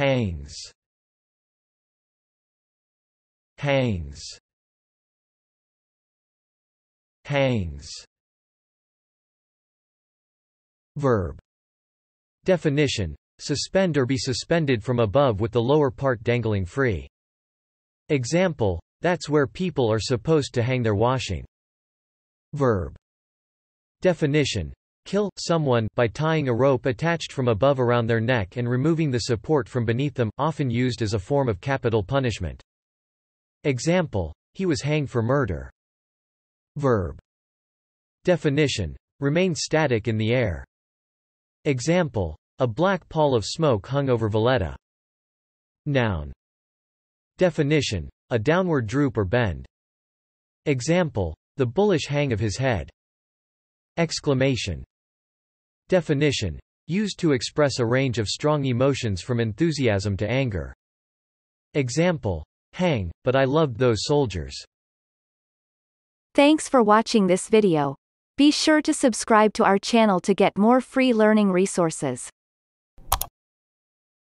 hangs hangs hangs verb definition suspend or be suspended from above with the lower part dangling free example that's where people are supposed to hang their washing verb definition kill someone by tying a rope attached from above around their neck and removing the support from beneath them, often used as a form of capital punishment. Example: He was hanged for murder. Verb. Definition: Remain static in the air. Example: A black pall of smoke hung over Valletta. Noun. Definition: A downward droop or bend. Example: The bullish hang of his head. Exclamation Definition. Used to express a range of strong emotions from enthusiasm to anger. Example. Hang, but I loved those soldiers. Thanks for watching this video. Be sure to subscribe to our channel to get more free learning resources.